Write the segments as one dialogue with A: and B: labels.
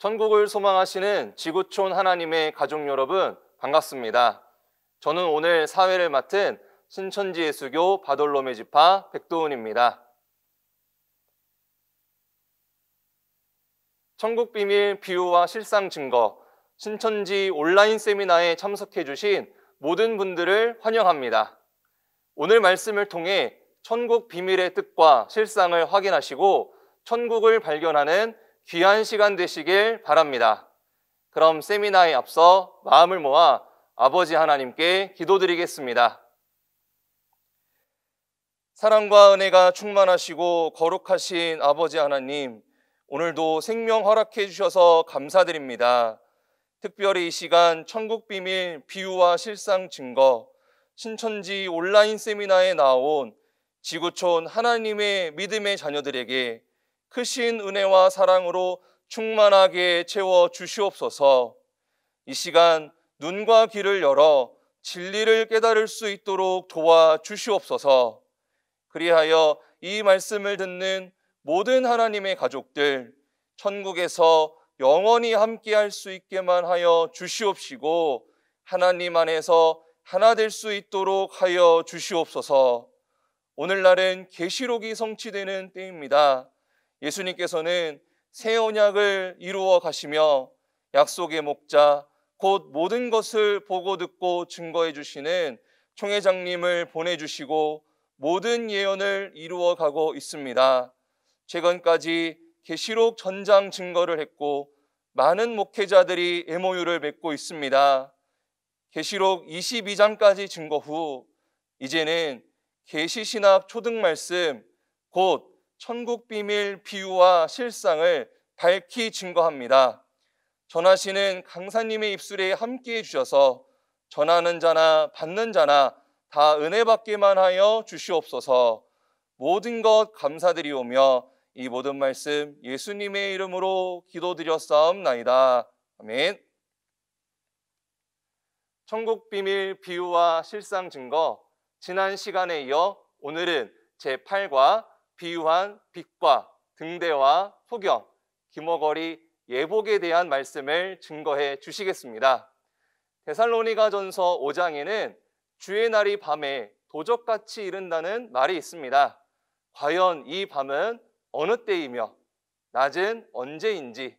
A: 천국을 소망하시는 지구촌 하나님의 가족 여러분 반갑습니다. 저는 오늘 사회를 맡은 신천지 예수교 바돌로메 지파 백도훈입니다. 천국 비밀 비유와 실상 증거 신천지 온라인 세미나에 참석해 주신 모든 분들을 환영합니다. 오늘 말씀을 통해 천국 비밀의 뜻과 실상을 확인하시고 천국을 발견하는 귀한 시간 되시길 바랍니다. 그럼 세미나에 앞서 마음을 모아 아버지 하나님께 기도드리겠습니다. 사랑과 은혜가 충만하시고 거룩하신 아버지 하나님, 오늘도 생명 허락해 주셔서 감사드립니다. 특별히 이 시간 천국 비밀 비유와 실상 증거, 신천지 온라인 세미나에 나온 지구촌 하나님의 믿음의 자녀들에게 크신 은혜와 사랑으로 충만하게 채워 주시옵소서 이 시간 눈과 귀를 열어 진리를 깨달을 수 있도록 도와 주시옵소서 그리하여 이 말씀을 듣는 모든 하나님의 가족들 천국에서 영원히 함께 할수 있게만 하여 주시옵시고 하나님 안에서 하나 될 수 있도록 하여 주시옵소서. 오늘날은 계시록이 성취되는 때입니다. 예수님께서는 새 언약을 이루어 가시며 약속의 목자 곧 모든 것을 보고 듣고 증거해 주시는 총회장님을 보내주시고 모든 예언을 이루어 가고 있습니다. 최근까지 계시록 전장 증거를 했고 많은 목회자들이 MOU를 맺고 있습니다. 계시록 22장까지 증거 후 이제는 계시 신학 초등 말씀 곧 천국 비밀 비유와 실상을 밝히 증거합니다. 전하시는 강사님의 입술에 함께해 주셔서 전하는 자나 받는 자나 다 은혜 받기만 하여 주시옵소서 모든 것 감사드리오며 이 모든 말씀 예수님의 이름으로 기도드렸사옵나이다. 아멘. 천국 비밀 비유와 실상 증거 지난 시간에 이어 오늘은 제8과 비유한 빛과 등대와 소경, 기머거리, 예복에 대한 말씀을 증거해 주시겠습니다. 데살로니가 전서 5장에는 주의 날이 밤에 도적같이 이른다는 말이 있습니다. 과연 이 밤은 어느 때이며 낮은 언제인지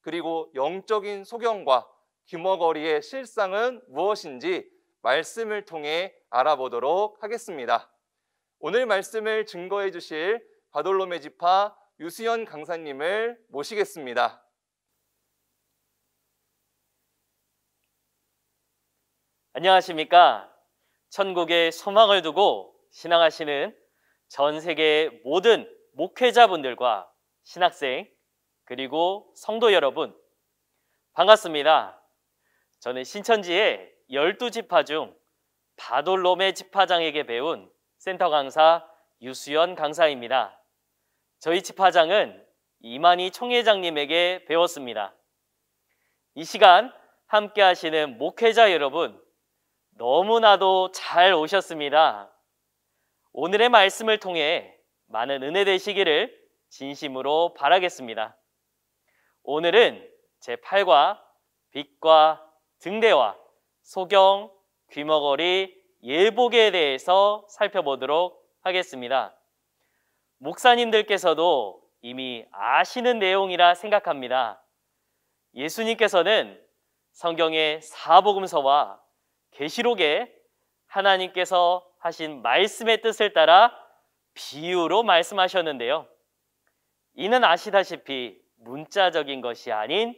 A: 그리고 영적인 소경과 귀머거리의 실상은 무엇인지 말씀을 통해 알아보도록 하겠습니다. 오늘 말씀을 증거해 주실 바돌로메 지파 유수연 강사님을
B: 모시겠습니다. 안녕하십니까. 천국의 소망을 두고 신앙하시는 전 세계 모든 목회자분들과 신학생 그리고 성도 여러분 반갑습니다. 저는 신천지의 열두 지파 중 바돌롬의 지파장에게 배운 센터 강사 유수연 강사입니다. 저희 집화장은 이만희 총회장님에게 배웠습니다. 이 시간 함께 하시는 목회자 여러분, 너무나도 잘 오셨습니다. 오늘의 말씀을 통해 많은 은혜 되시기를 진심으로 바라겠습니다. 오늘은 제팔과 빛과 등대와 소경, 귀머거리, 예복에 대해서 살펴보도록 하겠습니다. 목사님들께서도 이미 아시는 내용이라 생각합니다. 예수님께서는 성경의 사복음서와 계시록에 하나님께서 하신 말씀의 뜻을 따라 비유로 말씀하셨는데요. 이는 아시다시피 문자적인 것이 아닌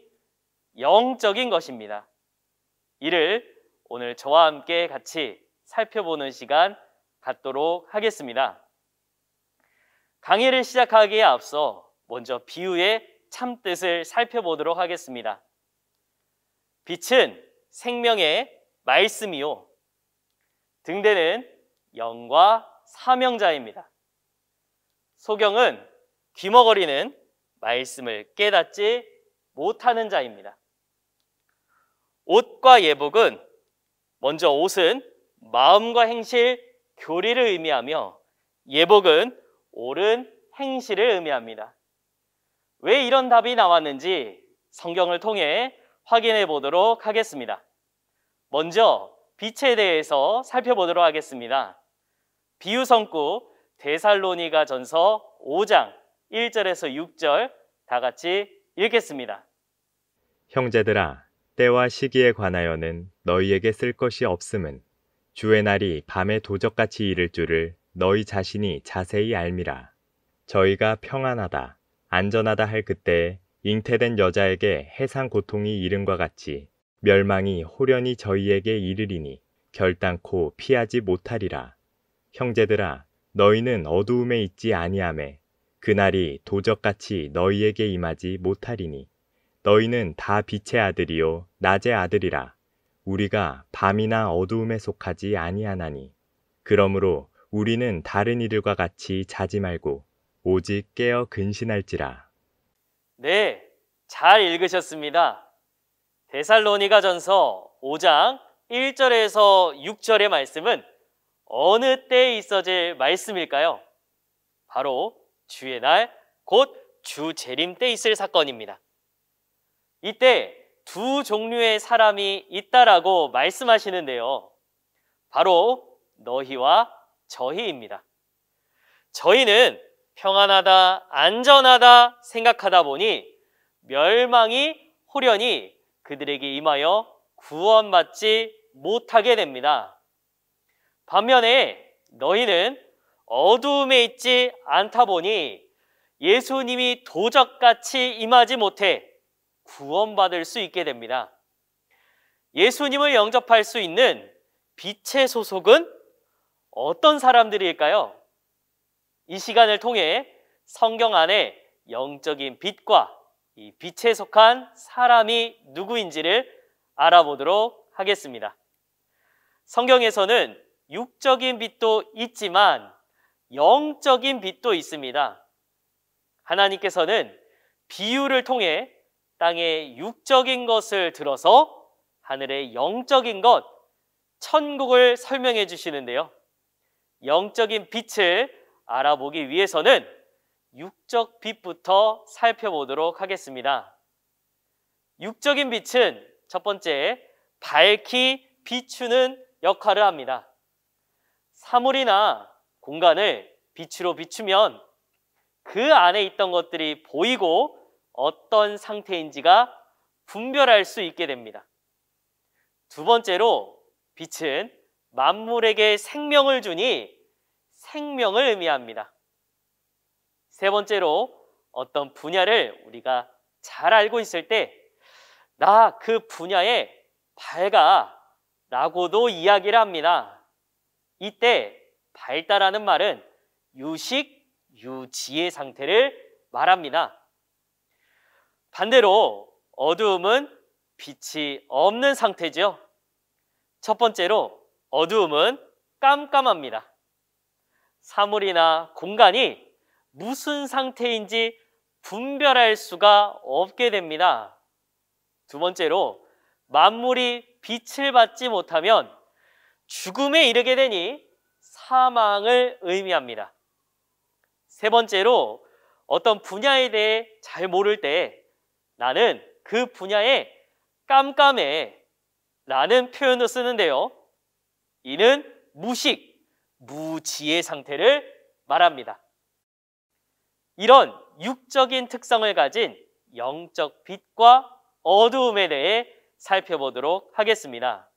B: 영적인 것입니다. 이를 오늘 저와 함께 같이 살펴보는 시간 갖도록 하겠습니다. 강의를 시작하기에 앞서 먼저 비유의 참뜻을 살펴보도록 하겠습니다. 빛은 생명의 말씀이요. 등대는 영과 사명자입니다. 소경은 귀머거리는 말씀을 깨닫지 못하는 자입니다. 옷과 예복은 먼저 옷은 마음과 행실, 교리를 의미하며 예복은 옳은 행실을 의미합니다. 왜 이런 답이 나왔는지 성경을 통해 확인해 보도록 하겠습니다. 먼저 빛에 대해서 살펴보도록 하겠습니다. 비유성구 대살로니가 전서 5장 1절에서 6절 다 같이 읽겠습니다.
C: 형제들아, 때와 시기에 관하여는 너희에게 쓸 것이 없음은 주의 날이 밤에 도적같이 이를 줄을 너희 자신이 자세히 알미라. 저희가 평안하다, 안전하다 할 그때에 잉태된 여자에게 해상 고통이 이른과 같이 멸망이 호련히 저희에게 이르리니 결단코 피하지 못하리라. 형제들아, 너희는 어두움에 있지 아니함에 그날이 도적같이 너희에게 임하지 못하리니 너희는 다 빛의 아들이요 낮의 아들이라. 우리가 밤이나 어두움에 속하지 아니하나니 그러므로 우리는 다른 이들과 같이 자지 말고 오직 깨어 근신할지라.
B: 네, 잘 읽으셨습니다. 데살로니가 전서 5장 1절에서 6절의 말씀은 어느 때에 있어질 말씀일까요? 바로 주의 날, 곧 주 재림 때 있을 사건입니다. 이때 두 종류의 사람이 있다라고 말씀하시는데요. 바로 너희와 저희입니다. 저희는 평안하다, 안전하다 생각하다 보니 멸망이 호련히 그들에게 임하여 구원받지 못하게 됩니다. 반면에 너희는 어두움에 있지 않다 보니 예수님이 도적같이 임하지 못해 구원받을 수 있게 됩니다. 예수님을 영접할 수 있는 빛의 소속은 어떤 사람들일까요? 이 시간을 통해 성경 안에 영적인 빛과 이 빛에 속한 사람이 누구인지를 알아보도록 하겠습니다. 성경에서는 육적인 빛도 있지만 영적인 빛도 있습니다. 하나님께서는 비유를 통해 땅의 육적인 것을 들어서 하늘의 영적인 것, 천국을 설명해 주시는데요. 영적인 빛을 알아보기 위해서는 육적 빛부터 살펴보도록 하겠습니다. 육적인 빛은 첫 번째, 밝히 비추는 역할을 합니다. 사물이나 공간을 빛으로 비추면 그 안에 있던 것들이 보이고 어떤 상태인지가 분별할 수 있게 됩니다. 두 번째로 빛은 만물에게 생명을 주니 생명을 의미합니다. 세 번째로 어떤 분야를 우리가 잘 알고 있을 때 나 그 분야에 밝아 라고도 이야기를 합니다. 이때 발달라는 말은 유식, 유지의 상태를 말합니다. 반대로 어두움은 빛이 없는 상태죠. 첫 번째로 어두움은 깜깜합니다. 사물이나 공간이 무슨 상태인지 분별할 수가 없게 됩니다. 두 번째로 만물이 빛을 받지 못하면 죽음에 이르게 되니 사망을 의미합니다. 세 번째로 어떤 분야에 대해 잘 모를 때 나는 그 분야에 깜깜해 라는 표현도 쓰는데요. 이는 무식, 무지의 상태를 말합니다. 이런 육적인 특성을 가진 영적 빛과 어두움에 대해 살펴보도록 하겠습니다.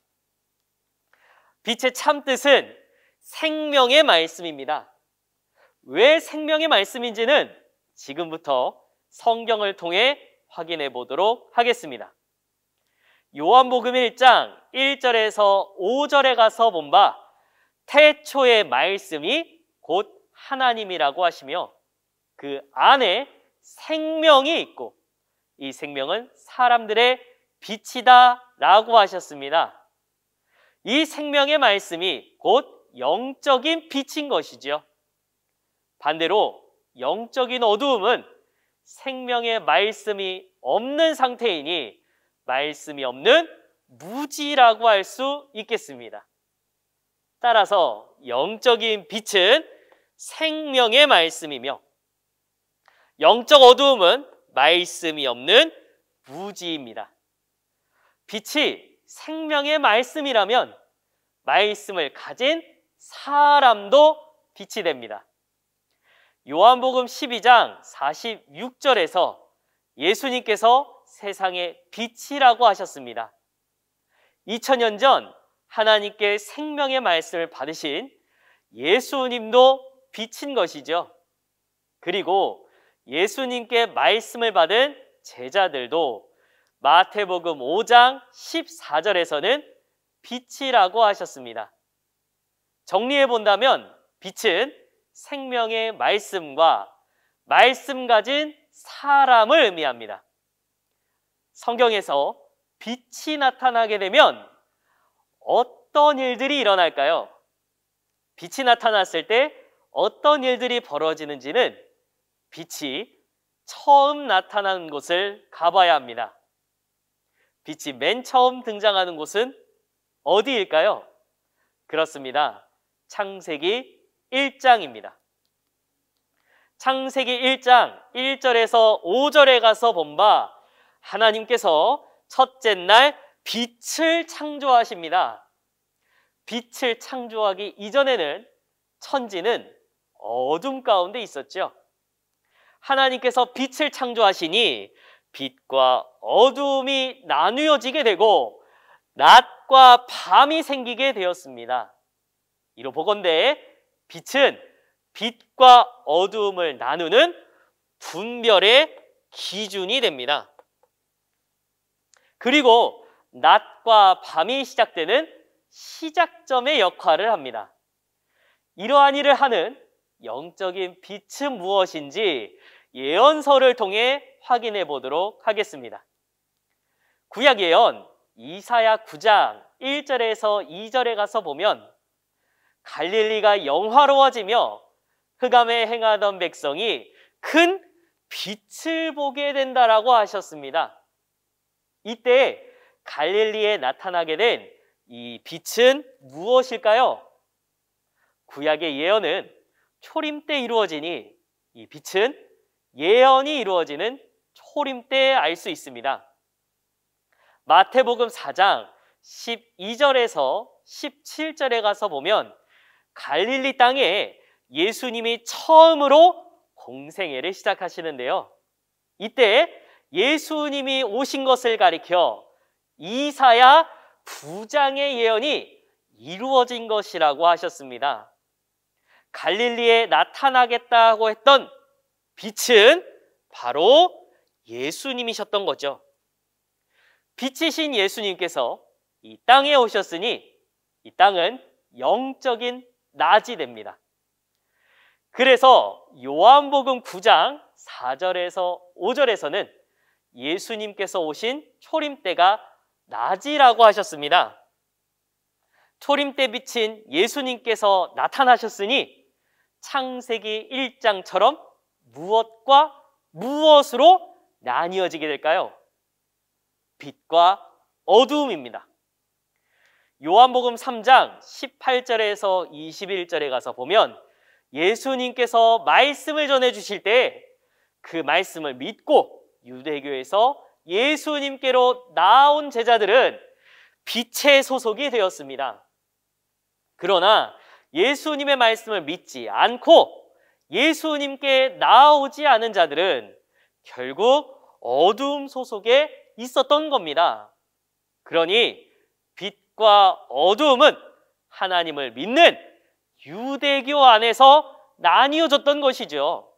B: 빛의 참뜻은 생명의 말씀입니다. 왜 생명의 말씀인지는 지금부터 성경을 통해 확인해 보도록 하겠습니다. 요한복음 1장 1절에서 5절에 가서 본 바 태초의 말씀이 곧 하나님이라고 하시며 그 안에 생명이 있고 이 생명은 사람들의 빛이다 라고 하셨습니다. 이 생명의 말씀이 곧 영적인 빛인 것이지 반대로 영적인 어두움은 생명의 말씀이 없는 상태이니 말씀이 없는 무지라고 할 수 있겠습니다. 따라서 영적인 빛은 생명의 말씀이며 영적 어두움은 말씀이 없는 무지입니다. 빛이 생명의 말씀이라면 말씀을 가진 사람도 빛이 됩니다. 요한복음 12장 46절에서 예수님께서 세상의 빛이라고 하셨습니다. 2000년 전 하나님께 생명의 말씀을 받으신 예수님도 빛인 것이죠. 그리고 예수님께 말씀을 받은 제자들도 마태복음 5장 14절에서는 빛이라고 하셨습니다. 정리해 본다면 빛은 생명의 말씀과 말씀 가진 사람을 의미합니다. 성경에서 빛이 나타나게 되면 어떤 일들이 일어날까요? 빛이 나타났을 때 어떤 일들이 벌어지는지는 빛이 처음 나타나는 곳을 가봐야 합니다. 빛이 맨 처음 등장하는 곳은 어디일까요? 그렇습니다. 창세기 1장입니다. 창세기 1장 1절에서 5절에 가서 본바 하나님께서 첫째 날 빛을 창조하십니다. 빛을 창조하기 이전에는 천지는 어둠 가운데 있었죠. 하나님께서 빛을 창조하시니 빛과 어둠이 나누어지게 되고 낮과 밤이 생기게 되었습니다. 이로 보건대 빛은 빛과 어두움을 나누는 분별의 기준이 됩니다. 그리고 낮과 밤이 시작되는 시작점의 역할을 합니다. 이러한 일을 하는 영적인 빛은 무엇인지 예언서를 통해 확인해 보도록 하겠습니다. 구약 예언 이사야 9장 1절에서 2절에 가서 보면 갈릴리가 영화로워지며 흑암에 행하던 백성이 큰 빛을 보게 된다라고 하셨습니다. 이때 갈릴리에 나타나게 된 이 빛은 무엇일까요? 구약의 예언은 초림 때 이루어지니 이 빛은 예언이 이루어지는 초림 때 알 수 있습니다. 마태복음 4장 12절에서 17절에 가서 보면 갈릴리 땅에 예수님이 처음으로 공생애를 시작하시는데요. 이때 예수님이 오신 것을 가리켜 이사야 부장의 예언이 이루어진 것이라고 하셨습니다. 갈릴리에 나타나겠다고 했던 빛은 바로 예수님이셨던 거죠. 빛이신 예수님께서 이 땅에 오셨으니 이 땅은 영적인 낮이 됩니다. 그래서 요한복음 9장 4절에서 5절에서는 예수님께서 오신 초림 때가 낮이라고 하셨습니다. 초림 때 비친 예수님께서 나타나셨으니 창세기 1장처럼 무엇과 무엇으로 나뉘어지게 될까요? 빛과 어두움입니다. 요한복음 3장 18절에서 21절에 가서 보면 예수님께서 말씀을 전해 주실 때 그 말씀을 믿고 유대교에서 예수님께로 나온 제자들은 빛의 소속이 되었습니다. 그러나 예수님의 말씀을 믿지 않고 예수님께 나오지 않은 자들은 결국 어두움 소속에 있었던 겁니다. 그러니 빛 빛과 어두움은 하나님을 믿는 유대교 안에서 나뉘어졌던 것이죠.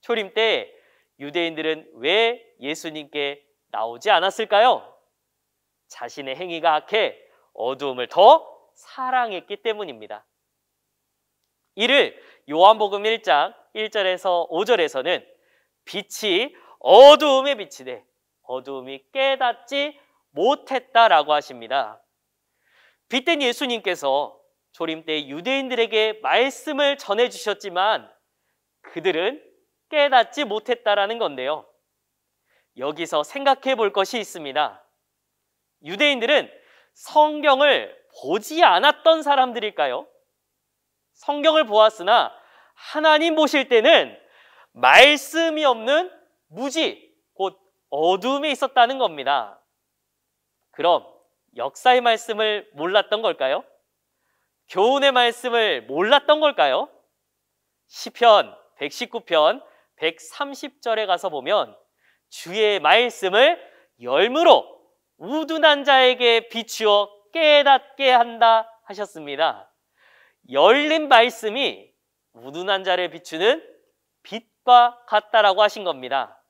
B: 초림 때 유대인들은 왜 예수님께 나오지 않았을까요? 자신의 행위가 악해 어두움을 더 사랑했기 때문입니다. 이를 요한복음 1장 1절에서 5절에서는 빛이 어두움에 비치되 어두움이 깨닫지 못했다라고 하십니다. 빗댄 예수님께서 조림 때 유대인들에게 말씀을 전해주셨지만 그들은 깨닫지 못했다라는 건데요. 여기서 생각해 볼 것이 있습니다. 유대인들은 성경을 보지 않았던 사람들일까요? 성경을 보았으나 하나님 보실 때는 말씀이 없는 무지, 곧 어둠에 있었다는 겁니다. 그럼 역사의 말씀을 몰랐던 걸까요? 교훈의 말씀을 몰랐던 걸까요? 시편 119편 130절에 가서 보면 주의 말씀을 열무로 우둔한 자에게 비추어 깨닫게 한다 하셨습니다. 열린 말씀이 우둔한 자를 비추는 빛과 같다라고 하신 겁니다.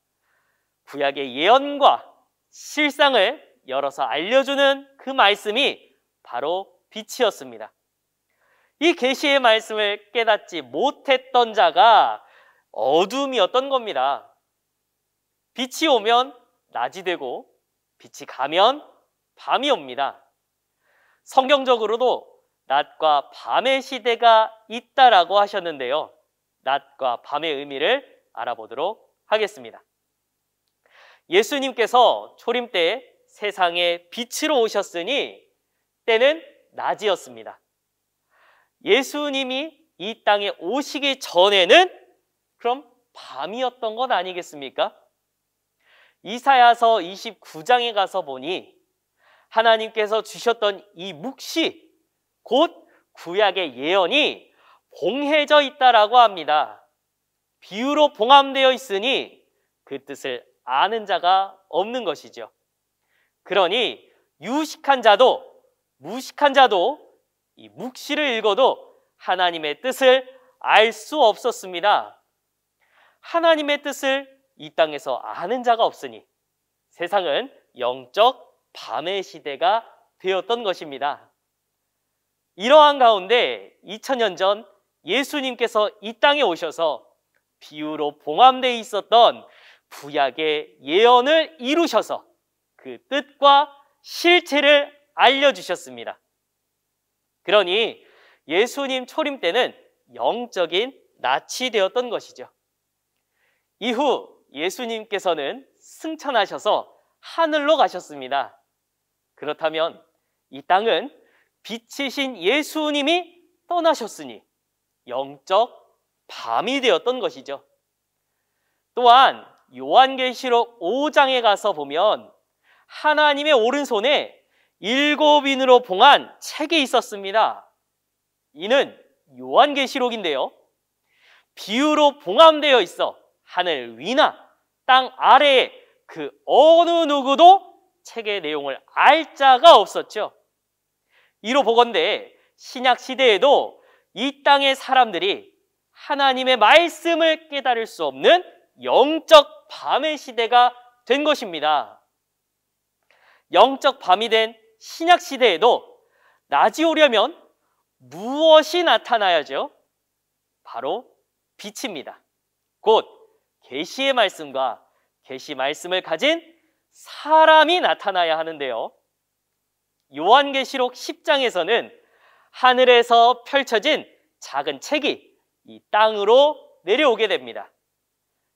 B: 구약의 예언과 실상을 열어서 알려주는 그 말씀이 바로 빛이었습니다. 이 계시의 말씀을 깨닫지 못했던 자가 어둠이었던 겁니다. 빛이 오면 낮이 되고 빛이 가면 밤이 옵니다. 성경적으로도 낮과 밤의 시대가 있다라고 하셨는데요. 낮과 밤의 의미를 알아보도록 하겠습니다. 예수님께서 초림 때 세상에 빛으로 오셨으니 때는 낮이었습니다. 예수님이 이 땅에 오시기 전에는 그럼 밤이었던 것 아니겠습니까? 이사야서 29장에 가서 보니 하나님께서 주셨던 이 묵시 곧 구약의 예언이 봉해져 있다라고 합니다. 비유로 봉함되어 있으니 그 뜻을 아는 자가 없는 것이죠. 그러니 유식한 자도 무식한 자도 이 묵시를 읽어도 하나님의 뜻을 알 수 없었습니다. 하나님의 뜻을 이 땅에서 아는 자가 없으니 세상은 영적 밤의 시대가 되었던 것입니다. 이러한 가운데 2000년 전 예수님께서 이 땅에 오셔서 비유로 봉함되어 있었던 부약의 예언을 이루셔서 그 뜻과 실체를 알려주셨습니다. 그러니 예수님 초림 때는 영적인 낯이 되었던 것이죠. 이후 예수님께서는 승천하셔서 하늘로 가셨습니다. 그렇다면 이 땅은 빛이신 예수님이 떠나셨으니 영적 밤이 되었던 것이죠. 또한 요한계시록 5장에 가서 보면 하나님의 오른손에 일곱 인으로 봉한 책이 있었습니다. 이는 요한계시록인데요. 비유로 봉함되어 있어 하늘 위나 땅 아래에 그 어느 누구도 책의 내용을 알 자가 없었죠. 이로 보건대 신약 시대에도 이 땅의 사람들이 하나님의 말씀을 깨달을 수 없는 영적 밤의 시대가 된 것입니다. 영적 밤이 된 신약 시대에도 낮이 오려면 무엇이 나타나야죠? 바로 빛입니다. 곧 계시의 말씀과 계시 말씀을 가진 사람이 나타나야 하는데요. 요한계시록 10장에서는 하늘에서 펼쳐진 작은 책이 이 땅으로 내려오게 됩니다.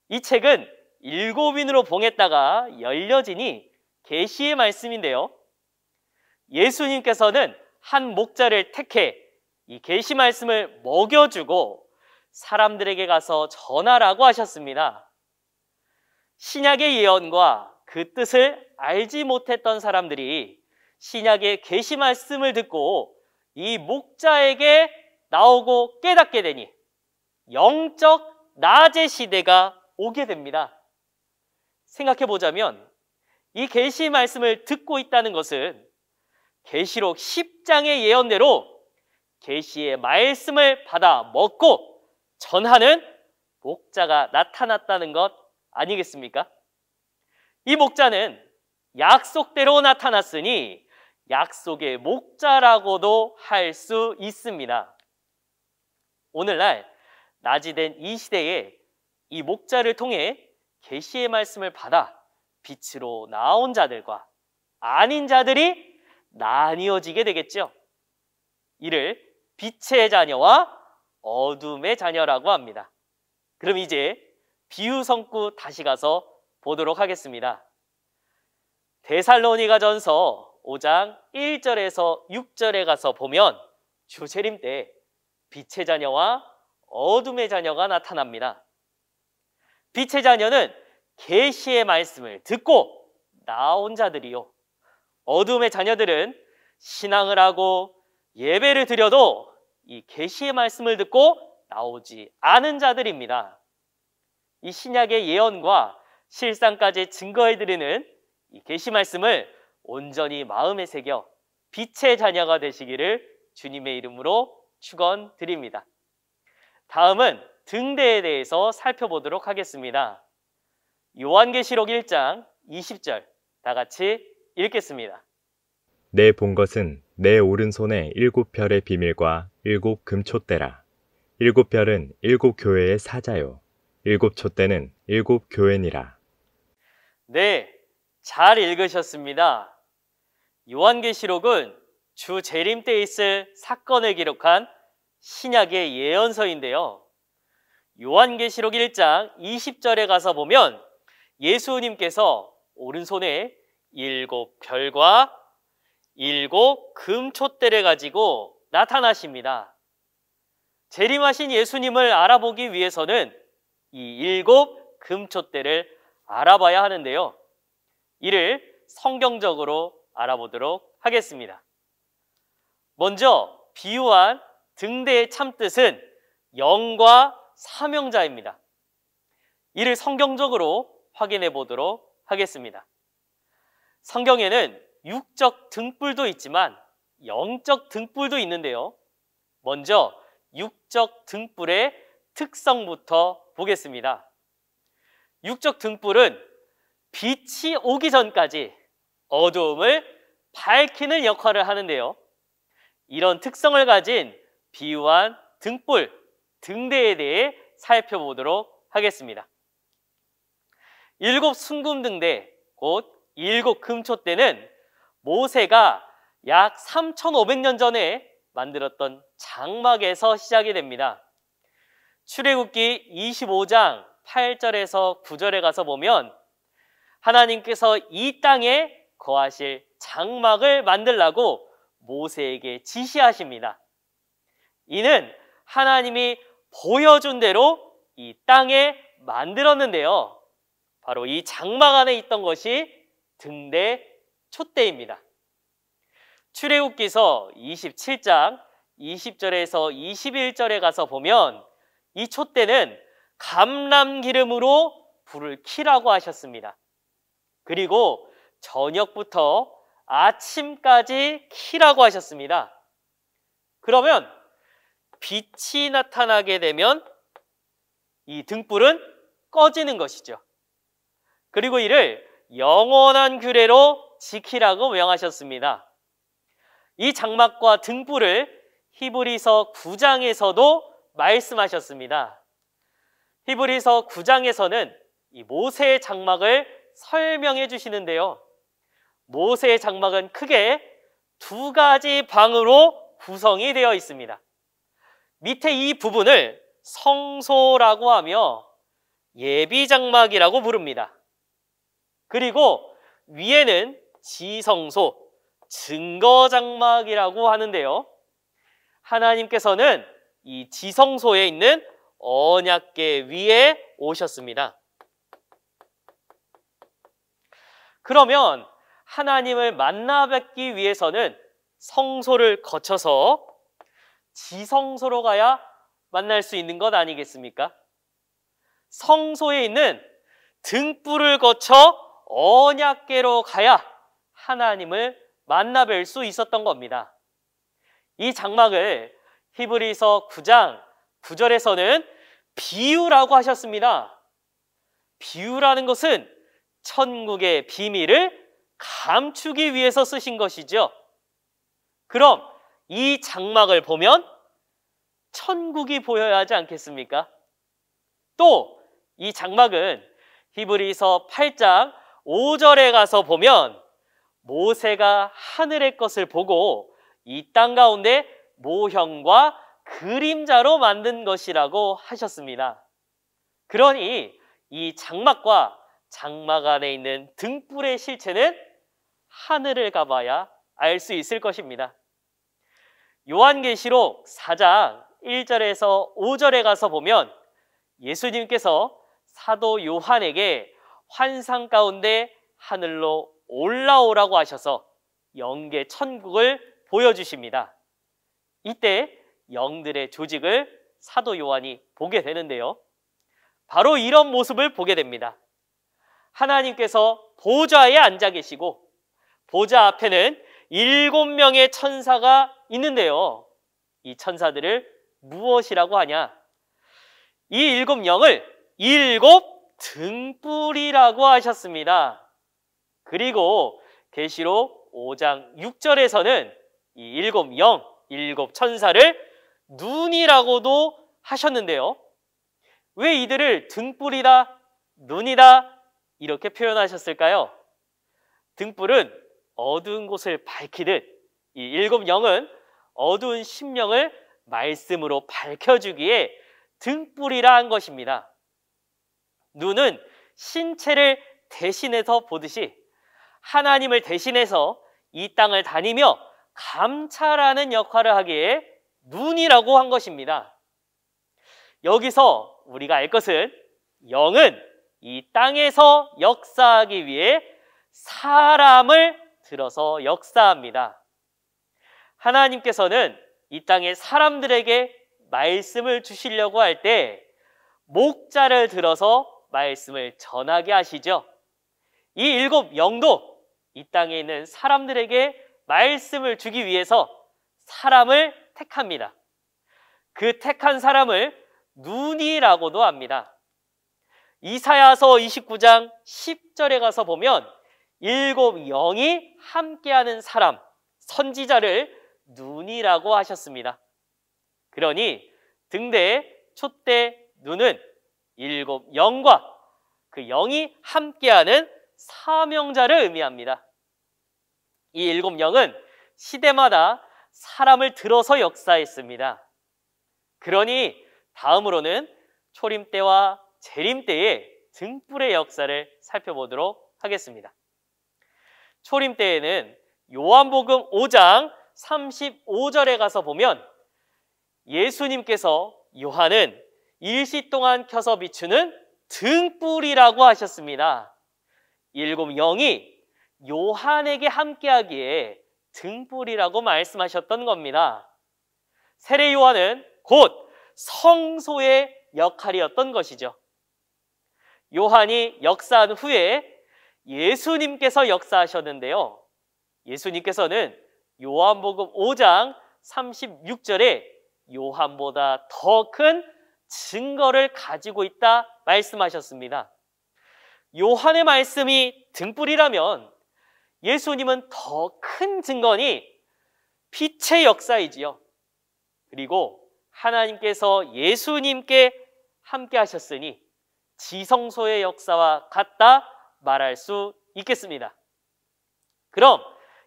B: 이 책은 일곱 인으로 봉했다가 열려지니 계시의 말씀인데요. 예수님께서는 한 목자를 택해 이 계시 말씀을 먹여주고 사람들에게 가서 전하라고 하셨습니다. 신약의 예언과 그 뜻을 알지 못했던 사람들이 신약의 계시 말씀을 듣고 이 목자에게 나오고 깨닫게 되니 영적 낮의 시대가 오게 됩니다. 생각해 보자면 이 계시 말씀을 듣고 있다는 것은 계시록 10장의 예언대로 계시의 말씀을 받아 먹고 전하는 목자가 나타났다는 것 아니겠습니까? 이 목자는 약속대로 나타났으니 약속의 목자라고도 할 수 있습니다. 오늘날 낮이 된 이 시대에 이 목자를 통해 계시의 말씀을 받아 빛으로 나온 자들과 아닌 자들이 나뉘어지게 되겠죠. 이를 빛의 자녀와 어둠의 자녀라고 합니다. 그럼 이제 비유성구 다시 가서 보도록 하겠습니다. 데살로니가 전서 5장 1절에서 6절에 가서 보면 주재림 때 빛의 자녀와 어둠의 자녀가 나타납니다. 빛의 자녀는 계시의 말씀을 듣고 나온 자들이요 어둠의 자녀들은 신앙을 하고 예배를 드려도 이 계시의 말씀을 듣고 나오지 않은 자들입니다. 이 신약의 예언과 실상까지 증거해 드리는 이 계시 말씀을 온전히 마음에 새겨 빛의 자녀가 되시기를 주님의 이름으로 축원드립니다. 다음은 등대에 대해서 살펴보도록 하겠습니다. 요한계시록 1장 20절 다 같이 읽겠습니다.
C: 내 본 것은 내 오른손에 일곱 별의 비밀과 일곱 금촛대라. 일곱 별은 일곱 교회의 사자요. 일곱 촛대는 일곱 교회니라.
B: 네, 잘 읽으셨습니다. 요한계시록은 주 재림 때 있을 사건을 기록한 신약의 예언서인데요. 요한계시록 1장 20절에 가서 보면 예수님께서 오른손에 일곱 별과 일곱 금촛대를 가지고 나타나십니다. 재림하신 예수님을 알아보기 위해서는 이 일곱 금촛대를 알아봐야 하는데요. 이를 성경적으로 알아보도록 하겠습니다. 먼저 비유한 등대의 참뜻은 영과 사명자입니다. 이를 성경적으로 확인해 보도록 하겠습니다. 성경에는 육적 등불도 있지만 영적 등불도 있는데요. 먼저 육적 등불의 특성부터 보겠습니다. 육적 등불은 빛이 오기 전까지 어두움을 밝히는 역할을 하는데요. 이런 특성을 가진 비유한 등불, 등대에 대해 살펴보도록 하겠습니다. 일곱 순금등대 곧 일곱 금초대는 모세가 약 3,500년 전에 만들었던 장막에서 시작이 됩니다. 출애굽기 25장 8절에서 9절에 가서 보면 하나님께서 이 땅에 거하실 장막을 만들라고 모세에게 지시하십니다. 이는 하나님이 보여준 대로 이 땅에 만들었는데요. 바로 이 장막 안에 있던 것이 등대 촛대입니다. 출애굽기서 27장 20절에서 21절에 가서 보면 이 촛대는 감람 기름으로 불을 키라고 하셨습니다. 그리고 저녁부터 아침까지 키라고 하셨습니다. 그러면 빛이 나타나게 되면 이 등불은 꺼지는 것이죠. 그리고 이를 영원한 규례로 지키라고 명하셨습니다. 이 장막과 등불을 히브리서 9장에서도 말씀하셨습니다. 히브리서 9장에서는 이 모세의 장막을 설명해 주시는데요. 모세의 장막은 크게 두 가지 방으로 구성이 되어 있습니다. 밑에 이 부분을 성소라고 하며 예비 장막이라고 부릅니다. 그리고 위에는 지성소, 증거장막이라고 하는데요. 하나님께서는 이 지성소에 있는 언약계 위에 오셨습니다. 그러면 하나님을 만나 뵙기 위해서는 성소를 거쳐서 지성소로 가야 만날 수 있는 것 아니겠습니까? 성소에 있는 등불을 거쳐 언약계로 가야 하나님을 만나 뵐수 있었던 겁니다. 이 장막을 히브리서 9장 9절에서는 비유라고 하셨습니다. 비유라는 것은 천국의 비밀을 감추기 위해서 쓰신 것이죠. 그럼 이 장막을 보면 천국이 보여야 하지 않겠습니까? 또 이 장막은 히브리서 8장 5절에 가서 보면 모세가 하늘의 것을 보고 이 땅 가운데 모형과 그림자로 만든 것이라고 하셨습니다. 그러니 이 장막과 장막 안에 있는 등불의 실체는 하늘을 가봐야 알 수 있을 것입니다. 요한계시록 4장 1절에서 5절에 가서 보면 예수님께서 사도 요한에게 환상 가운데 하늘로 올라오라고 하셔서 영계 천국을 보여주십니다. 이때 영들의 조직을 사도 요한이 보게 되는데요. 바로 이런 모습을 보게 됩니다. 하나님께서 보좌에 앉아 계시고 보좌 앞에는 일곱 명의 천사가 있는데요. 이 천사들을 무엇이라고 하냐? 이 일곱 영을 일곱 등불이라고 하셨습니다. 그리고 계시록 5장 6절에서는 이 일곱 영, 일곱 천사를 눈이라고도 하셨는데요. 왜 이들을 등불이다, 눈이다 이렇게 표현하셨을까요? 등불은 어두운 곳을 밝히듯 이 일곱 영은 어두운 심령을 말씀으로 밝혀주기에 등불이라 한 것입니다. 눈은 신체를 대신해서 보듯이 하나님을 대신해서 이 땅을 다니며 감찰하는 역할을 하기에 눈이라고 한 것입니다. 여기서 우리가 알 것은 영은 이 땅에서 역사하기 위해 사람을 들어서 역사합니다. 하나님께서는 이 땅의 사람들에게 말씀을 주시려고 할 때 목자를 들어서 말씀을 전하게 하시죠. 이 일곱 영도 이 땅에 있는 사람들에게 말씀을 주기 위해서 사람을 택합니다. 그 택한 사람을 눈이라고도 합니다. 이사야서 29장 10절에 가서 보면 일곱 영이 함께하는 사람, 선지자를 눈이라고 하셨습니다. 그러니 등대, 촛대, 눈은 일곱 영과 그 영이 함께하는 사명자를 의미합니다. 이 일곱 영은 시대마다 사람을 들어서 역사했습니다. 그러니 다음으로는 초림 때와 재림 때의 등불의 역사를 살펴보도록 하겠습니다. 초림 때에는 요한복음 5장 35절에 가서 보면 예수님께서 요한은 일시 동안 켜서 비추는 등불이라고 하셨습니다. 일곱 영이 요한에게 함께하기에 등불이라고 말씀하셨던 겁니다. 세례 요한은 곧 성소의 역할이었던 것이죠. 요한이 역사한 후에 예수님께서 역사하셨는데요. 예수님께서는 요한복음 5장 36절에 요한보다 더큰 증거를 가지고 있다 말씀하셨습니다. 요한의 말씀이 등불이라면 예수님은 더 큰 증거니 빛의 역사이지요. 그리고 하나님께서 예수님께 함께 하셨으니 지성소의 역사와 같다 말할 수 있겠습니다. 그럼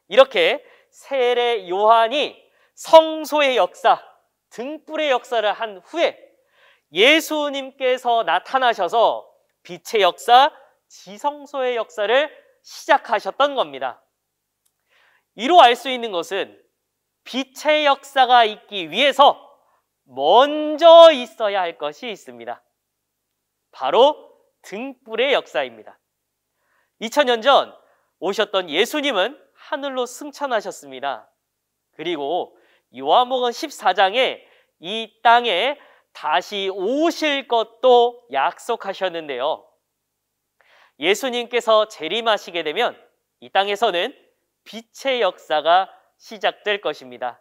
B: 이렇게 세례 요한이 성소의 역사, 등불의 역사를 한 후에 예수님께서 나타나셔서 빛의 역사, 지성소의 역사를 시작하셨던 겁니다. 이로 알 수 있는 것은 빛의 역사가 있기 위해서 먼저 있어야 할 것이 있습니다. 바로 등불의 역사입니다. 2000년 전 오셨던 예수님은 하늘로 승천하셨습니다. 그리고 요한복음 14장에 이 땅에 다시 오실 것도 약속하셨는데요. 예수님께서 재림하시게 되면 이 땅에서는 빛의 역사가 시작될 것입니다.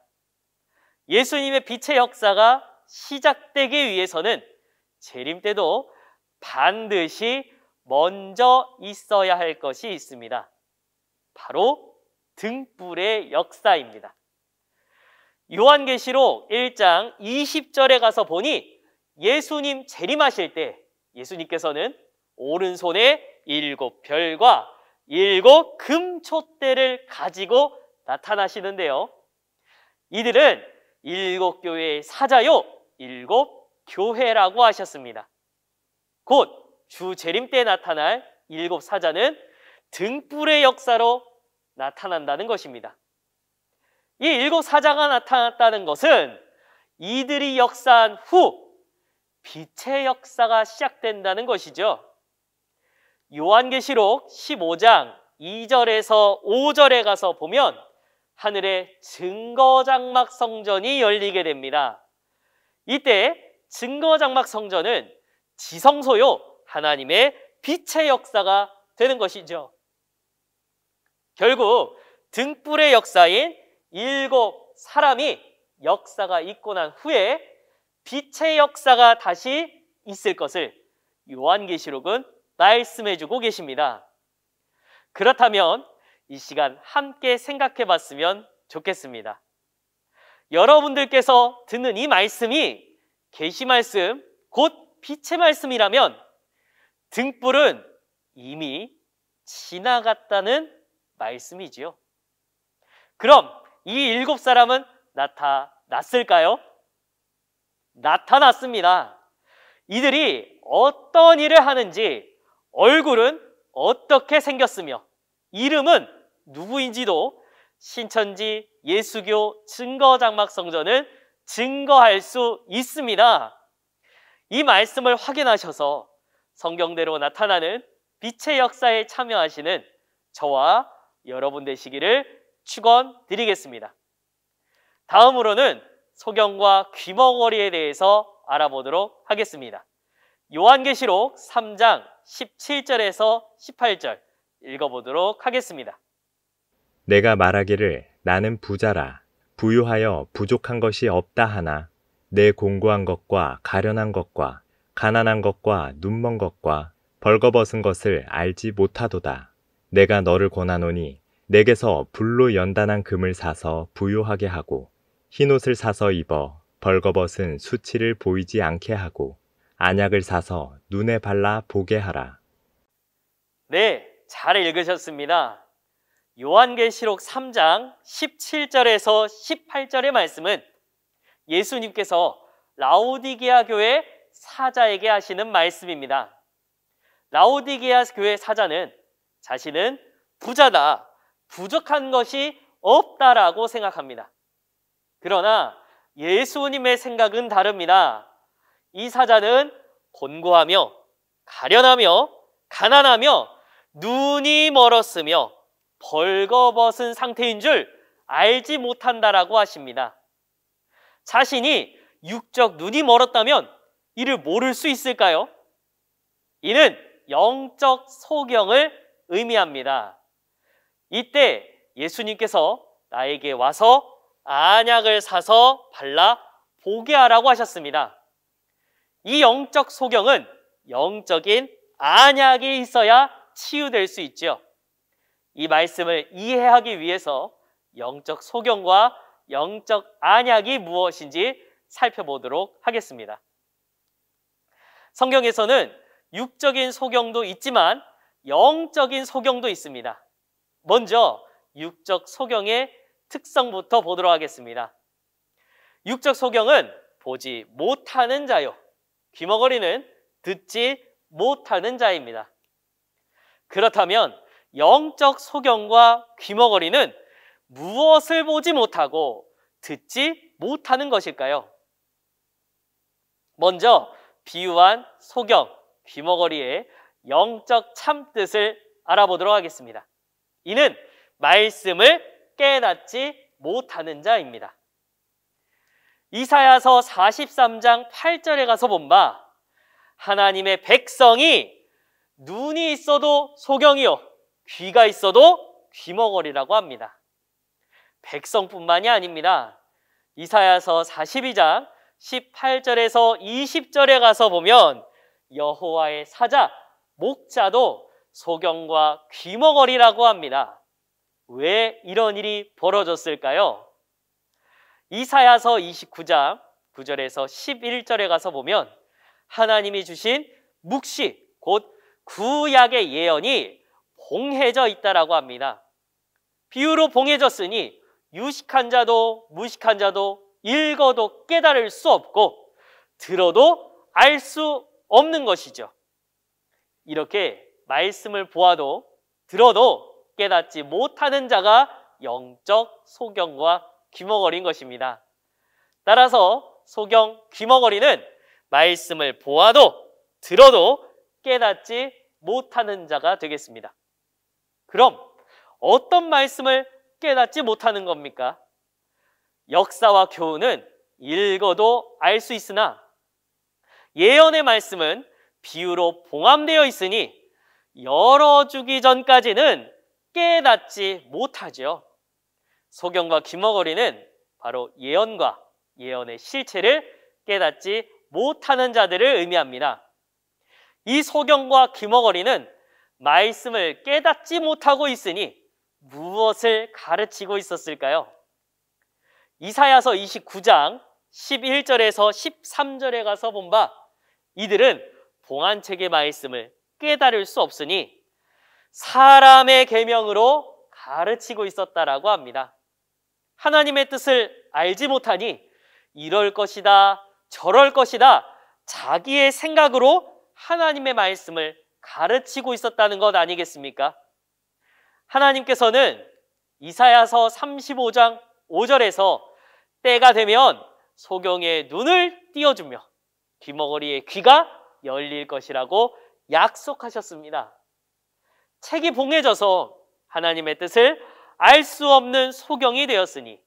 B: 예수님의 빛의 역사가 시작되기 위해서는 재림 때도 반드시 먼저 있어야 할 것이 있습니다. 바로 등불의 역사입니다. 요한계시록 1장 20절에 가서 보니 예수님 재림하실 때 예수님께서는 오른손에 일곱 별과 일곱 금초대를 가지고 나타나시는데요. 이들은 일곱 교회의 사자요 일곱 교회라고 하셨습니다. 곧 주 재림 때 나타날 일곱 사자는 등불의 역사로 나타난다는 것입니다. 이 일곱 사자가 나타났다는 것은 이들이 역사한 후 빛의 역사가 시작된다는 것이죠. 요한계시록 15장 2절에서 5절에 가서 보면 하늘의 증거장막 성전이 열리게 됩니다. 이때 증거장막 성전은 지성소요 하나님의 빛의 역사가 되는 것이죠. 결국 등불의 역사인 일곱 사람이 역사가 있고 난 후에 빛의 역사가 다시 있을 것을 요한계시록은 말씀해주고 계십니다. 그렇다면 이 시간 함께 생각해 봤으면 좋겠습니다. 여러분들께서 듣는 이 말씀이 계시 말씀, 곧 빛의 말씀이라면 등불은 이미 지나갔다는 말씀이지요. 그럼 이 일곱 사람은 나타났을까요? 나타났습니다. 이들이 어떤 일을 하는지 얼굴은 어떻게 생겼으며 이름은 누구인지도 신천지 예수교 증거장막성전은 증거할 수 있습니다. 이 말씀을 확인하셔서 성경대로 나타나는 빛의 역사에 참여하시는 저와 여러분 되시기를 축원드리겠습니다. 다음으로는 소경과 귀머거리에 대해서 알아보도록 하겠습니다. 요한계시록 3장 17절에서 18절 읽어보도록 하겠습니다.
C: 내가 말하기를 나는 부자라 부유하여 부족한 것이 없다 하나 내 공고한 것과 가련한 것과 가난한 것과 눈먼 것과 벌거벗은 것을 알지 못하도다. 내가 너를 권하노니 내게서 불로 연단한 금을 사서 부유하게 하고 흰옷을 사서 입어 벌거벗은 수치를 보이지 않게 하고 안약을 사서 눈에 발라 보게 하라.
B: 네, 잘 읽으셨습니다. 요한계시록 3장 17절에서 18절의 말씀은 예수님께서 라오디게아 교회 사자에게 하시는 말씀입니다. 라오디게아 교회 사자는 자신은 부자다, 부족한 것이 없다라고 생각합니다. 그러나 예수님의 생각은 다릅니다. 이 사자는 곤고하며 가련하며 가난하며 눈이 멀었으며 벌거벗은 상태인 줄 알지 못한다라고 하십니다. 자신이 육적 눈이 멀었다면 이를 모를 수 있을까요? 이는 영적 소경을 의미합니다. 이때 예수님께서 나에게 와서 안약을 사서 발라 보게 하라고 하셨습니다. 이 영적 소경은 영적인 안약이 있어야 치유될 수있죠이 말씀을 이해하기 위해서 영적 소경과 영적 안약이 무엇인지 살펴보도록 하겠습니다. 성경에서는 육적인 소경도 있지만 영적인 소경도 있습니다. 먼저 육적 소경의 특성부터 보도록 하겠습니다. 육적 소경은 보지 못하는 자요. 귀머거리는 듣지 못하는 자입니다. 그렇다면 영적 소경과 귀머거리는 무엇을 보지 못하고 듣지 못하는 것일까요? 먼저 비유한 소경, 귀머거리의 영적 참뜻을 알아보도록 하겠습니다. 이는 말씀을 깨닫지 못하는 자입니다. 이사야서 43장 8절에 가서 본바 하나님의 백성이 눈이 있어도 소경이요 귀가 있어도 귀머거리라고 합니다. 백성뿐만이 아닙니다. 이사야서 42장 18절에서 20절에 가서 보면 여호와의 사자 목자도 소경과 귀머거리라고 합니다. 왜 이런 일이 벌어졌을까요? 이사야서 29장 9절에서 11절에 가서 보면 하나님이 주신 묵시 곧 구약의 예언이 봉해져 있다라고 합니다. 비유로 봉해졌으니 유식한 자도 무식한 자도 읽어도 깨달을 수 없고 들어도 알 수 없는 것이죠. 이렇게 말씀을 보아도 들어도 깨닫지 못하는 자가 영적 소경과 귀머거린 것입니다. 따라서 소경 귀머거리는 말씀을 보아도 들어도 깨닫지 못하는 자가 되겠습니다. 그럼 어떤 말씀을 깨닫지 못하는 겁니까? 역사와 교훈은 읽어도 알 수 있으나 예언의 말씀은 비유로 봉함되어 있으니 열어주기 전까지는 깨닫지 못하죠 소경과 귀머거리는 바로 예언과 예언의 실체를 깨닫지 못하는 자들을 의미합니다. 이 소경과 귀머거리는 말씀을 깨닫지 못하고 있으니 무엇을 가르치고 있었을까요? 이사야서 29장 11절에서 13절에 가서 본 바 이들은 봉안책의 말씀을 깨달을 수 없으니 사람의 계명으로 가르치고 있었다라고 합니다. 하나님의 뜻을 알지 못하니 이럴 것이다, 저럴 것이다, 자기의 생각으로 하나님의 말씀을 가르치고 있었다는 것 아니겠습니까? 하나님께서는 이사야서 35장 5절에서 때가 되면 소경의 눈을 띄어주며 귀머거리의 귀가 열릴 것이라고 약속하셨습니다. 책이 봉해져서 하나님의 뜻을 알 수 없는 소경이 되었으니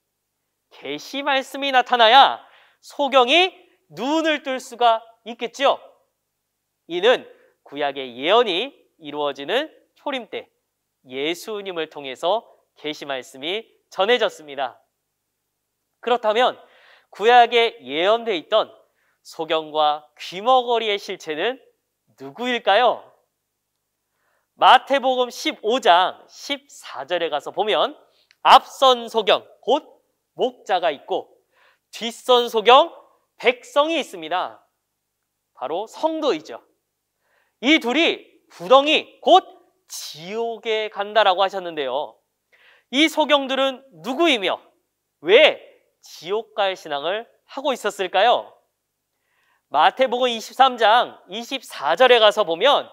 B: 계시 말씀이 나타나야 소경이 눈을 뜰 수가 있겠지요. 이는 구약의 예언이 이루어지는 초림 때 예수님을 통해서 계시 말씀이 전해졌습니다. 그렇다면 구약에 예언돼 있던 소경과 귀머거리의 실체는 누구일까요? 마태복음 15장 14절에 가서 보면 앞선 소경 곧 목자가 있고 뒷선 소경 백성이 있습니다. 바로 성도이죠. 이 둘이 구덩이 곧 지옥에 간다라고 하셨는데요. 이 소경들은 누구이며 왜 지옥 갈 신앙을 하고 있었을까요? 마태복음 23장 24절에 가서 보면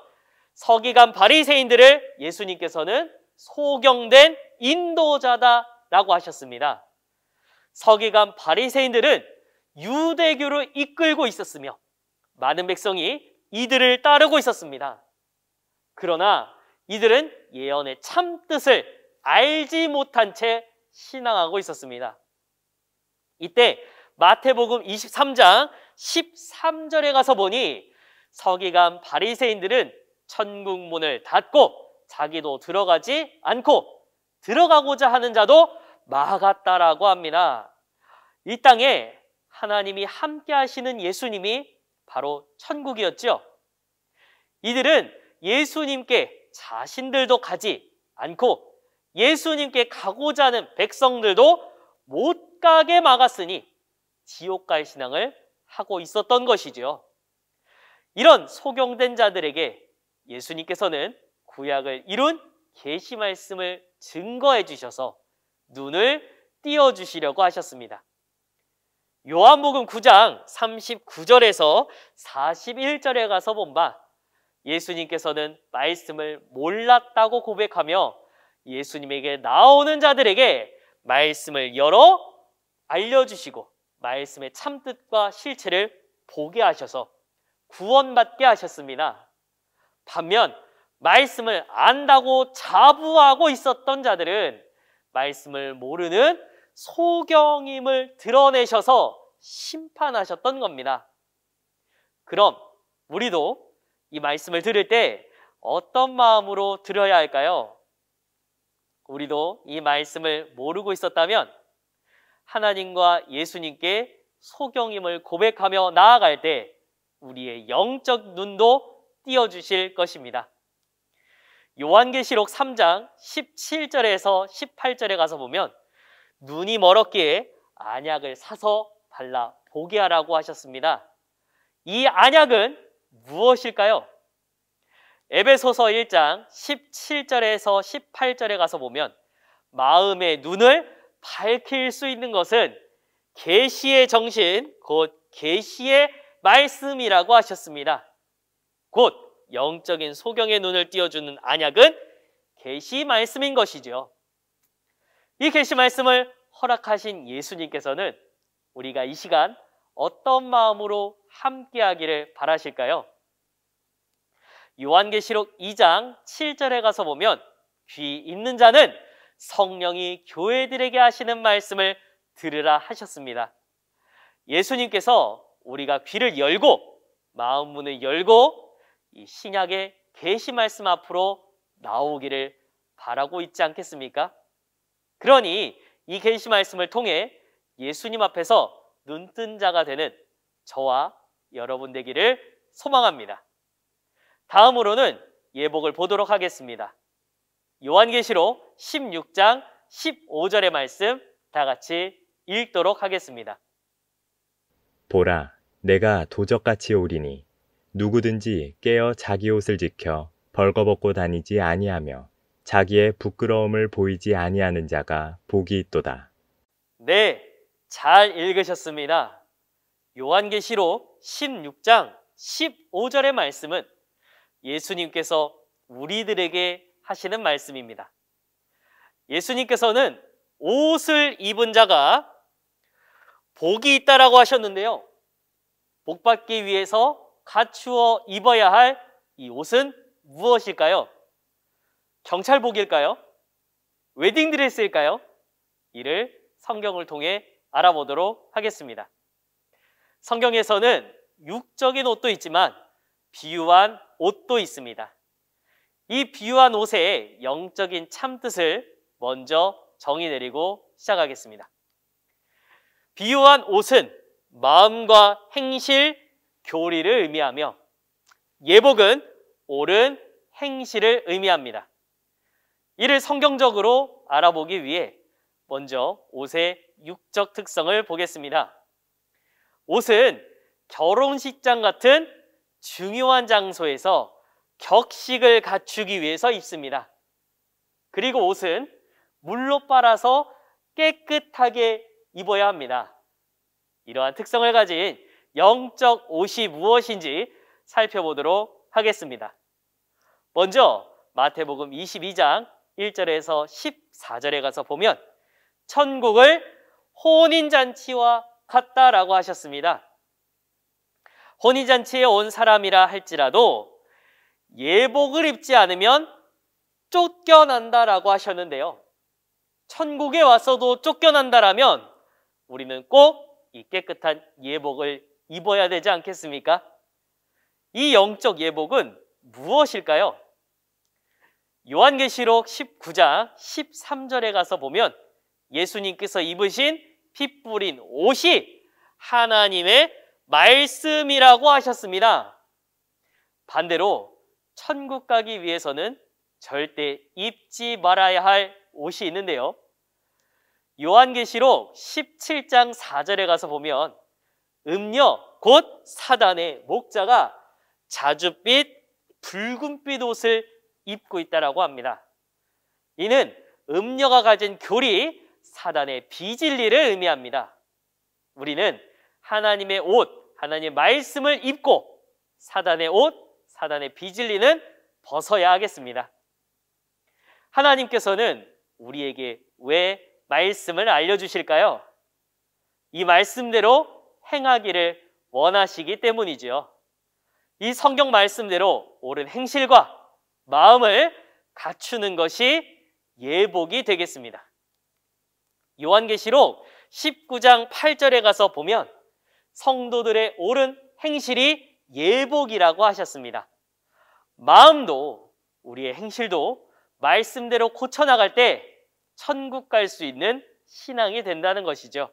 B: 서기관 바리새인들을 예수님께서는 소경된 인도자다라고 하셨습니다. 서기관 바리새인들은 유대교를 이끌고 있었으며 많은 백성이 이들을 따르고 있었습니다. 그러나 이들은 예언의 참 뜻을 알지 못한 채 신앙하고 있었습니다. 이때 마태복음 23장 13절에 가서 보니 서기관 바리새인들은 천국문을 닫고 자기도 들어가지 않고 들어가고자 하는 자도 막았다라고 합니다. 이 땅에 하나님이 함께 하시는 예수님이 바로 천국이었죠. 이들은 예수님께 자신들도 가지 않고 예수님께 가고자 하는 백성들도 못 가게 막았으니 지옥 갈 신앙을 하고 있었던 것이지요. 이런 소경된 자들에게 예수님께서는 구약을 이룬 계시 말씀을 증거해 주셔서 눈을 띄워 주시려고 하셨습니다. 요한복음 9장 39절에서 41절에 가서 본 바 예수님께서는 말씀을 몰랐다고 고백하며 예수님에게 나오는 자들에게 말씀을 열어 알려주시고 말씀의 참뜻과 실체를 보게 하셔서 구원받게 하셨습니다. 반면 말씀을 안다고 자부하고 있었던 자들은 말씀을 모르는 소경임을 드러내셔서 심판하셨던 겁니다. 그럼 우리도 이 말씀을 들을 때 어떤 마음으로 들어야 할까요? 우리도 이 말씀을 모르고 있었다면 하나님과 예수님께 소경임을 고백하며 나아갈 때 우리의 영적 눈도 띄워주실 것입니다. 요한계시록 3장 17절에서 18절에 가서 보면 눈이 멀었기에 안약을 사서 발라 보게 하라고 하셨습니다. 이 안약은 무엇일까요? 에베소서 1장 17절에서 18절에 가서 보면 마음의 눈을 밝힐 수 있는 것은 계시의 정신, 곧 계시의 말씀이라고 하셨습니다. 곧 영적인 소경의 눈을 띄워주는 안약은 계시 말씀인 것이죠이 계시 말씀을 허락하신 예수님께서는 우리가 이 시간 어떤 마음으로 함께하기를 바라실까요? 요한계시록 2장 7절에 가서 보면 귀 있는 자는 성령이 교회들에게 하시는 말씀을 들으라 하셨습니다. 예수님께서 우리가 귀를 열고 마음 문을 열고 이 신약의 계시 말씀 앞으로 나오기를 바라고 있지 않겠습니까? 그러니 이 계시 말씀을 통해 예수님 앞에서 눈뜬 자가 되는 저와 여러분 되기를 소망합니다. 다음으로는 예복을 보도록 하겠습니다. 요한계시록 16장 15절의 말씀 다 같이 읽도록 하겠습니다.
C: 보라, 내가 도적같이 오리니 누구든지 깨어 자기 옷을 지켜 벌거벗고 다니지 아니하며 자기의 부끄러움을 보이지 아니하는 자가 복이 있도다.
B: 네, 잘 읽으셨습니다. 요한계시록 16장 15절의 말씀은 예수님께서 우리들에게 하시는 말씀입니다. 예수님께서는 옷을 입은 자가 복이 있다라고 하셨는데요. 복 받기 위해서 갖추어 입어야 할 이 옷은 무엇일까요? 경찰복일까요? 웨딩드레스일까요? 이를 성경을 통해 알아보도록 하겠습니다. 성경에서는 육적인 옷도 있지만 비유한 옷도 있습니다. 이 비유한 옷의 영적인 참뜻을 먼저 정의 내리고 시작하겠습니다. 비유한 옷은 마음과 행실, 교리를 의미하며 예복은 옳은 행실을 의미합니다. 이를 성경적으로 알아보기 위해 먼저 옷의 육적 특성을 보겠습니다. 옷은 결혼식장 같은 중요한 장소에서 격식을 갖추기 위해서 입습니다. 그리고 옷은 물로 빨아서 깨끗하게 입어야 합니다. 이러한 특성을 가진 영적 옷이 무엇인지 살펴보도록 하겠습니다. 먼저 마태복음 22장 1절에서 14절에 가서 보면 천국을 혼인잔치와 같다라고 하셨습니다. 혼인잔치에 온 사람이라 할지라도 예복을 입지 않으면 쫓겨난다라고 하셨는데요. 천국에 와서도 쫓겨난다라면 우리는 꼭 이 깨끗한 예복을 입어야 되지 않겠습니까? 이 영적 예복은 무엇일까요? 요한계시록 19장 13절에 가서 보면 예수님께서 입으신 핏 뿌린 옷이 하나님의 말씀이라고 하셨습니다. 반대로 천국 가기 위해서는 절대 입지 말아야 할 옷이 있는데요. 요한계시록 17장 4절에 가서 보면 음녀 곧 사단의 목자가 자주빛 붉은빛 옷을 입고 있다라고 합니다. 이는 음녀가 가진 교리 사단의 비진리를 의미합니다. 우리는 하나님의 옷, 하나님의 말씀을 입고 사단의 옷, 사단의 비진리는 벗어야 하겠습니다. 하나님께서는 우리에게 왜 말씀을 알려주실까요? 이 말씀대로 행하기를 원하시기 때문이지요. 이 성경 말씀대로 옳은 행실과 마음을 갖추는 것이 예복이 되겠습니다. 요한계시록 19장 8절에 가서 보면 성도들의 옳은 행실이 예복이라고 하셨습니다. 마음도 우리의 행실도 말씀대로 고쳐나갈 때 천국 갈 수 있는 신앙이 된다는 것이죠.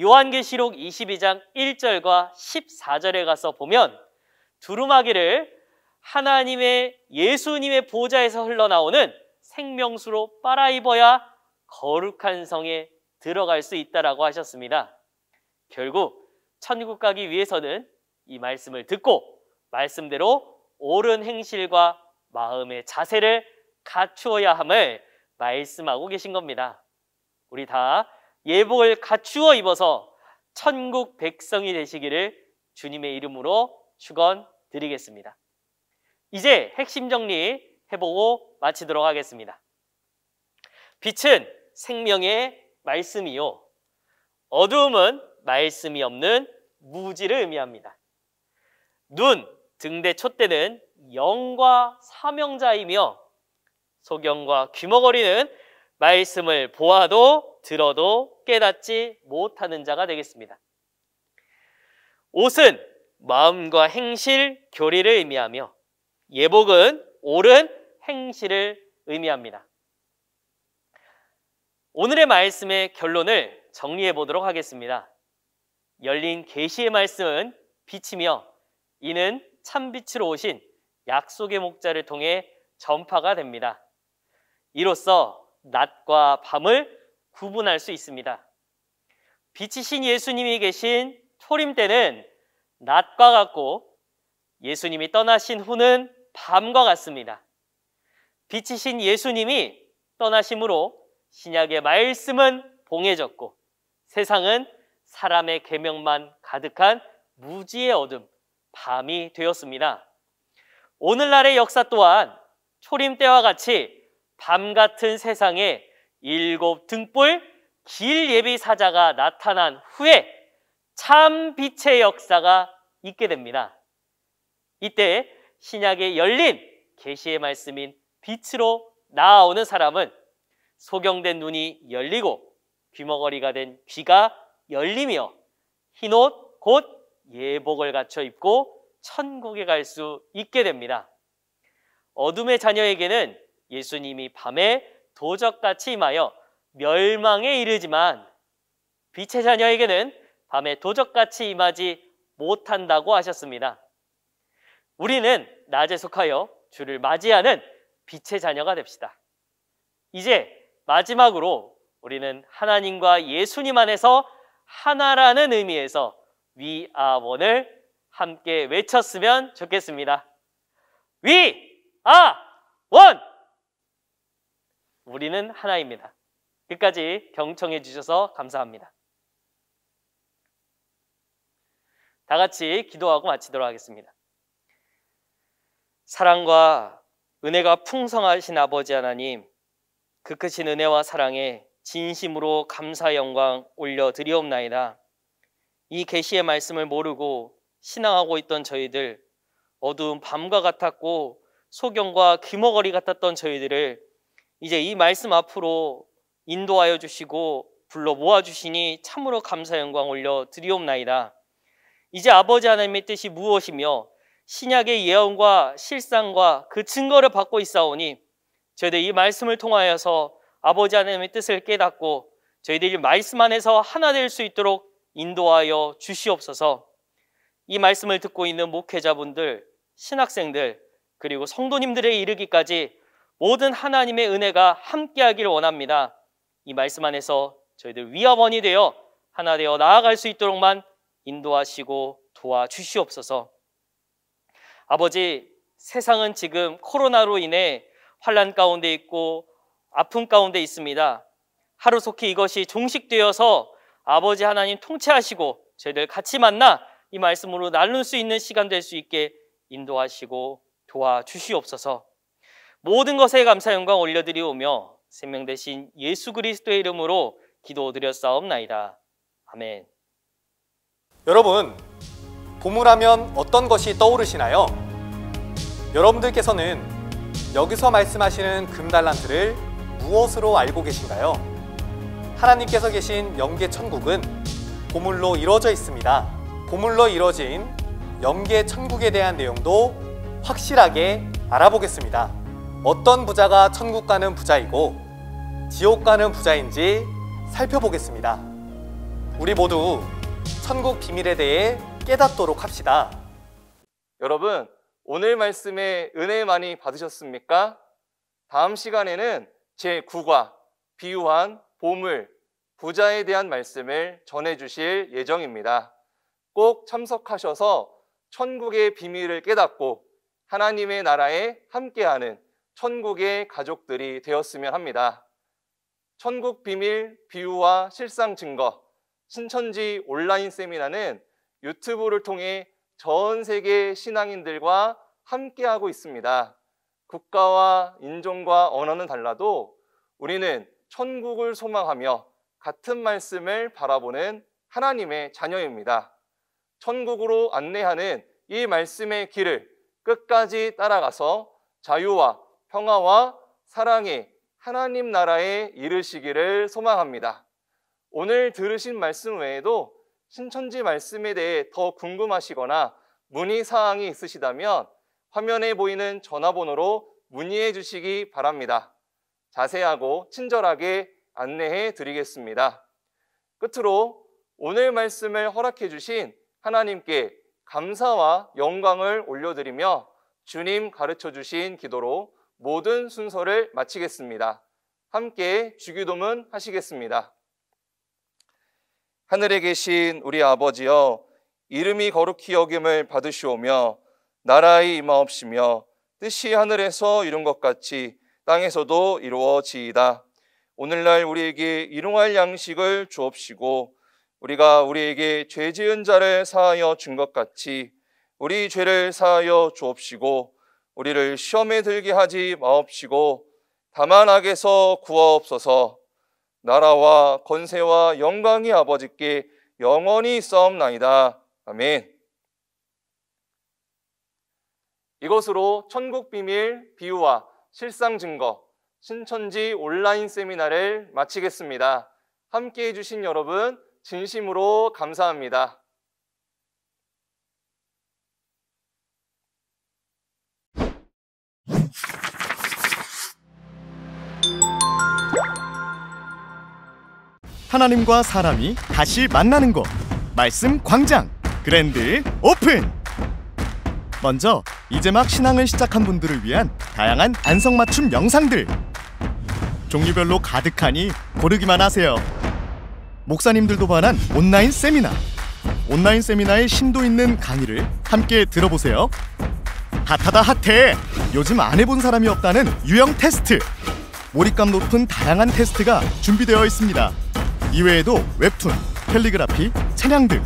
B: 요한계시록 22장 1절과 14절에 가서 보면 두루마기를 하나님의 예수님의 보좌에서 흘러나오는 생명수로 빨아입어야 거룩한 성에 들어갈 수 있다라고 하셨습니다. 결국 천국 가기 위해서는 이 말씀을 듣고 말씀대로 옳은 행실과 마음의 자세를 갖추어야 함을 말씀하고 계신 겁니다. 우리 다 예복을 갖추어 입어서 천국 백성이 되시기를 주님의 이름으로 축원드리겠습니다. 이제 핵심 정리 해보고 마치도록 하겠습니다. 빛은 생명의 말씀이요. 어두움은 말씀이 없는 무지를 의미합니다. 눈, 등대 촛대는 영과 사명자이며 소경과 귀머거리는 말씀을 보아도 들어도 깨닫지 못하는 자가 되겠습니다. 옷은 마음과 행실, 교리를 의미하며 예복은 옳은 행실을 의미합니다. 오늘의 말씀의 결론을 정리해 보도록 하겠습니다. 열린 계시의 말씀은 빛이며 이는 참빛으로 오신 약속의 목자를 통해 전파가 됩니다. 이로써 낮과 밤을 구분할 수 있습니다. 빛이 신 예수님이 계신 초림 때는 낮과 같고 예수님이 떠나신 후는 밤과 같습니다. 빛이신 예수님이 떠나심으로 신약의 말씀은 봉해졌고 세상은 사람의 계명만 가득한 무지의 어둠, 밤이 되었습니다. 오늘날의 역사 또한 초림 때와 같이 밤 같은 세상에 일곱 등불 길 예비 사자가 나타난 후에 참 빛의 역사가 있게 됩니다. 이때 신약의 열린 계시의 말씀인 빛으로 나아오는 사람은 소경된 눈이 열리고 귀머거리가 된 귀가 열리며 흰옷 곧 예복을 갖춰 입고 천국에 갈 수 있게 됩니다. 어둠의 자녀에게는 예수님이 밤에 도적같이 임하여 멸망에 이르지만 빛의 자녀에게는 밤에 도적같이 임하지 못한다고 하셨습니다. 우리는 낮에 속하여 주를 맞이하는 빛의 자녀가 됩시다. 이제 마지막으로 우리는 하나님과 예수님 안에서 하나라는 의미에서 위아원을 함께 외쳤으면 좋겠습니다. 위아원! 우리는 하나입니다. 끝까지 경청해 주셔서 감사합니다. 다 같이 기도하고 마치도록 하겠습니다. 사랑과 은혜가 풍성하신 아버지 하나님, 그 크신 은혜와 사랑에 진심으로 감사 영광 올려 드리옵나이다. 이 계시의 말씀을 모르고 신앙하고 있던 저희들 어두운 밤과 같았고 소경과 귀머거리 같았던 저희들을 이제 이 말씀 앞으로 인도하여 주시고 불러 모아 주시니 참으로 감사 영광 올려 드리옵나이다. 이제 아버지 하나님의 뜻이 무엇이며 신약의 예언과 실상과 그 증거를 받고 있사오니 저희들이 이 말씀을 통하여서 아버지 하나님의 뜻을 깨닫고 저희들이 말씀 안에서 하나 될 수 있도록 인도하여 주시옵소서. 이 말씀을 듣고 있는 목회자분들, 신학생들, 그리고 성도님들의 이르기까지 모든 하나님의 은혜가 함께하기를 원합니다. 이 말씀 안에서 저희들 위아원이 되어 하나 되어 나아갈 수 있도록만 인도하시고 도와주시옵소서. 아버지, 세상은 지금 코로나로 인해 환란 가운데 있고 아픔 가운데 있습니다. 하루속히 이것이 종식되어서 아버지 하나님 통치하시고 저희들 같이 만나 이 말씀으로 나눌 수 있는 시간 될 수 있게 인도하시고 도와주시옵소서. 모든 것에 감사 영광 올려드리오며 생명 대신 예수 그리스도의 이름으로 기도드렸사옵나이다. 아멘.
C: 여러분, 보물하면 어떤 것이 떠오르시나요? 여러분들께서는 여기서 말씀하시는 금달란트를 무엇으로 알고 계신가요? 하나님께서 계신 영계 천국은 보물로 이루어져 있습니다. 보물로 이루어진 영계 천국에 대한 내용도 확실하게 알아보겠습니다. 어떤 부자가 천국 가는 부자이고 지옥 가는 부자인지 살펴보겠습니다. 우리 모두
A: 천국 비밀에 대해 깨닫도록 합시다. 여러분, 오늘 말씀에 은혜 많이 받으셨습니까? 다음 시간에는 제9과 비유한 보물, 부자에 대한 말씀을 전해주실 예정입니다. 꼭 참석하셔서 천국의 비밀을 깨닫고 하나님의 나라에 함께하는 천국의 가족들이 되었으면 합니다. 천국 비밀 비유와 실상 증거 신천지 온라인 세미나는 유튜브를 통해 전 세계 신앙인들과 함께하고 있습니다. 국가와 인종과 언어는 달라도 우리는 천국을 소망하며 같은 말씀을 바라보는 하나님의 자녀입니다. 천국으로 안내하는 이 말씀의 길을 끝까지 따라가서 자유와 평화와 사랑이 하나님 나라에 이르시기를 소망합니다. 오늘 들으신 말씀 외에도 신천지 말씀에 대해 더 궁금하시거나 문의 사항이 있으시다면 화면에 보이는 전화번호로 문의해 주시기 바랍니다. 자세하고 친절하게 안내해 드리겠습니다. 끝으로 오늘 말씀을 허락해 주신 하나님께 감사와 영광을 올려드리며 주님 가르쳐 주신 기도로 모든 순서를 마치겠습니다. 함께 주기도문 하시겠습니다. 하늘에 계신 우리 아버지여 이름이 거룩히 여김을 받으시오며 나라의 임하옵시며 뜻이 하늘에서 이룬 것 같이 땅에서도 이루어지이다. 오늘날 우리에게 일용할 양식을 주옵시고 우리가 우리에게 죄 지은 자를 사하여 준 것 같이 우리 죄를 사하여 주옵시고 우리를 시험에 들게 하지 마옵시고 다만 악에서 구하옵소서 나라와 권세와 영광이 아버지께 영원히 있사옵나이다. 아멘 이것으로 천국 비밀 비유와 실상 증거 신천지 온라인 세미나를 마치겠습니다. 함께 해주신 여러분 진심으로 감사합니다.
C: 하나님과 사람이 다시 만나는 곳 말씀 광장 그랜드 오픈 먼저 이제 막 신앙을 시작한 분들을 위한 다양한 안성맞춤 영상들 종류별로 가득하니 고르기만 하세요 목사님들도 관한 온라인 세미나 온라인 세미나의 심도 있는 강의를 함께 들어보세요 핫하다 핫해 요즘 안 해본 사람이 없다는 유형 테스트 몰입감 높은 다양한 테스트가 준비되어 있습니다 이외에도 웹툰, 캘리그라피, 찬양 등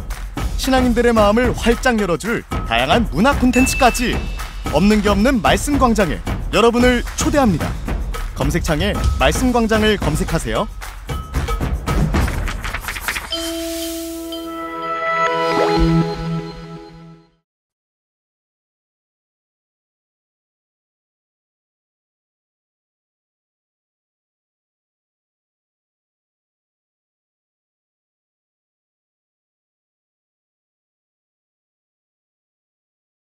C: 신앙인들의 마음을 활짝 열어줄 다양한 문화 콘텐츠까지 없는 게 없는 말씀 광장에 여러분을 초대합니다. 검색창에 말씀 광장을 검색하세요.